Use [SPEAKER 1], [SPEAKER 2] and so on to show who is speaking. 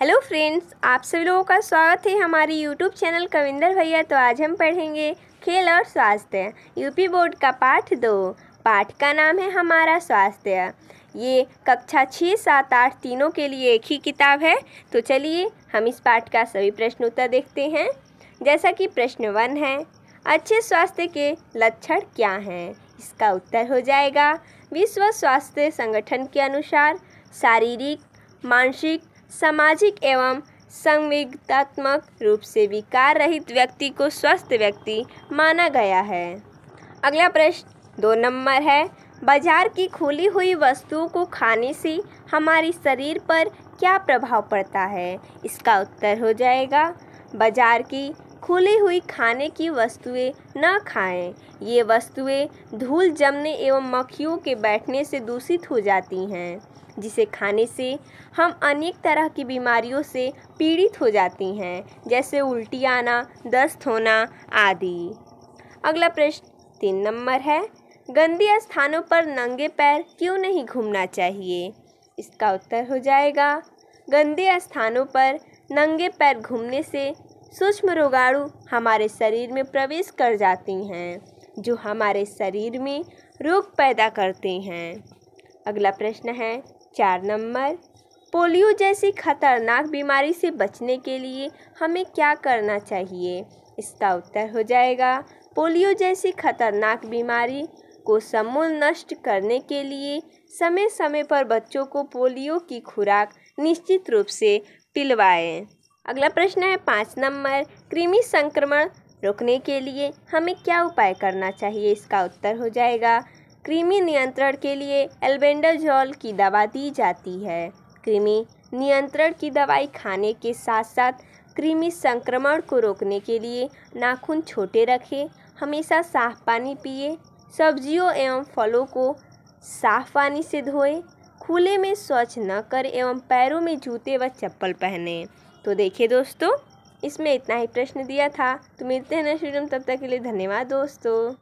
[SPEAKER 1] hello friends आप सभी लोगों का स्वागत है हमारी यूट्यूब चैनल कविंदर भैया तो आज हम पढ़ेंगे खेल और स्वास्थ्य यूपी बोर्ड का पाठ दो पाठ का नाम है हमारा स्वास्थ्य ये कक्षा छः सात आठ तीनों के लिए एक ही किताब है तो चलिए हम इस पाठ का सभी प्रश्न उत्तर देखते हैं जैसा कि प्रश्न वन है अच्छे स्वास्थ्य के लक्षण क्या हैं इसका उत्तर हो जाएगा विश्व स्वास्थ्य संगठन के अनुसार शारीरिक मानसिक सामाजिक एवं संविधात्मक रूप से विकार रहित व्यक्ति को स्वस्थ व्यक्ति माना गया है अगला प्रश्न दो नंबर है बाजार की खुली हुई वस्तुओं को खाने से हमारे शरीर पर क्या प्रभाव पड़ता है इसका उत्तर हो जाएगा बाजार की खुली हुई खाने की वस्तुएं न खाएं ये वस्तुएं धूल जमने एवं मक्खियों के बैठने से दूषित हो जाती हैं जिसे खाने से हम अनेक तरह की बीमारियों से पीड़ित हो जाती हैं जैसे उल्टी आना दस्त होना आदि अगला प्रश्न तीन नंबर है गंदे स्थानों पर नंगे पैर क्यों नहीं घूमना चाहिए इसका उत्तर हो जाएगा गंदे स्थानों पर नंगे पैर घूमने से सूक्ष्म रोगाणु हमारे शरीर में प्रवेश कर जाती हैं जो हमारे शरीर में रोग पैदा करते हैं अगला प्रश्न है चार नंबर पोलियो जैसी खतरनाक बीमारी से बचने के लिए हमें क्या करना चाहिए इसका उत्तर हो जाएगा पोलियो जैसी खतरनाक बीमारी को समूल नष्ट करने के लिए समय समय पर बच्चों को पोलियो की खुराक निश्चित रूप से पिलवाएं अगला प्रश्न है पाँच नंबर कृमि संक्रमण रोकने के लिए हमें क्या उपाय करना चाहिए इसका उत्तर हो जाएगा कृमि नियंत्रण के लिए जॉल की दवा दी जाती है कृमि नियंत्रण की दवाई खाने के साथ साथ कृमि संक्रमण को रोकने के लिए नाखून छोटे रखें हमेशा साफ पानी पिए सब्जियों एवं फलों को साफ पानी से धोएं खुले में स्वच्छ न करें एवं पैरों में जूते व चप्पल पहने तो देखिए दोस्तों इसमें इतना ही प्रश्न दिया था तो मिलते हैं नेक्स्ट वीडियो में तब तक के लिए धन्यवाद दोस्तों